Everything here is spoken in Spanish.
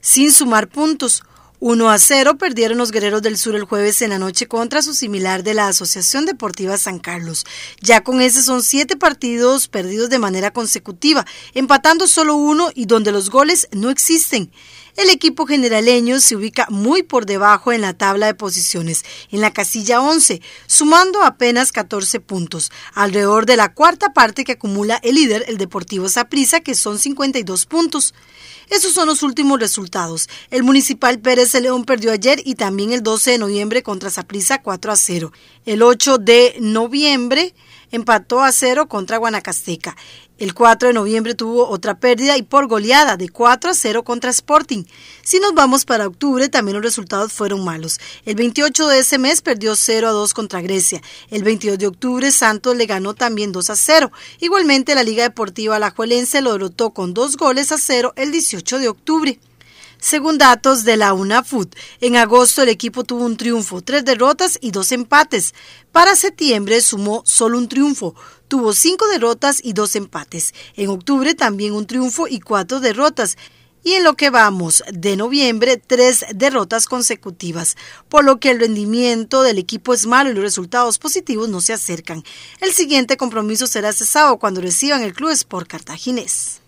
sin sumar puntos. 1 a 0 perdieron los guerreros del sur el jueves en la noche contra su similar de la Asociación Deportiva San Carlos. Ya con ese son siete partidos perdidos de manera consecutiva, empatando solo uno y donde los goles no existen. El equipo generaleño se ubica muy por debajo en la tabla de posiciones, en la casilla 11, sumando apenas 14 puntos, alrededor de la cuarta parte que acumula el líder, el Deportivo Saprissa, que son 52 puntos. Esos son los últimos resultados. El Municipal Pérez de León perdió ayer y también el 12 de noviembre contra Saprissa 4 a 0. El 8 de noviembre empató a cero contra Guanacasteca. El 4 de noviembre tuvo otra pérdida y por goleada de 4 a 0 contra Sporting. Si nos vamos para octubre, también los resultados fueron malos. El 28 de ese mes perdió 0 a 2 contra Grecia. El 22 de octubre Santos le ganó también 2 a 0. Igualmente la Liga Deportiva Alajuelense lo derrotó con dos goles a cero el 18 de octubre. Según datos de la UNAFUT, en agosto el equipo tuvo un triunfo, tres derrotas y dos empates. Para septiembre sumó solo un triunfo, tuvo cinco derrotas y dos empates. En octubre también un triunfo y cuatro derrotas y en lo que vamos de noviembre, tres derrotas consecutivas, por lo que el rendimiento del equipo es malo y los resultados positivos no se acercan. El siguiente compromiso será cesado cuando reciban el Club Sport Cartaginés.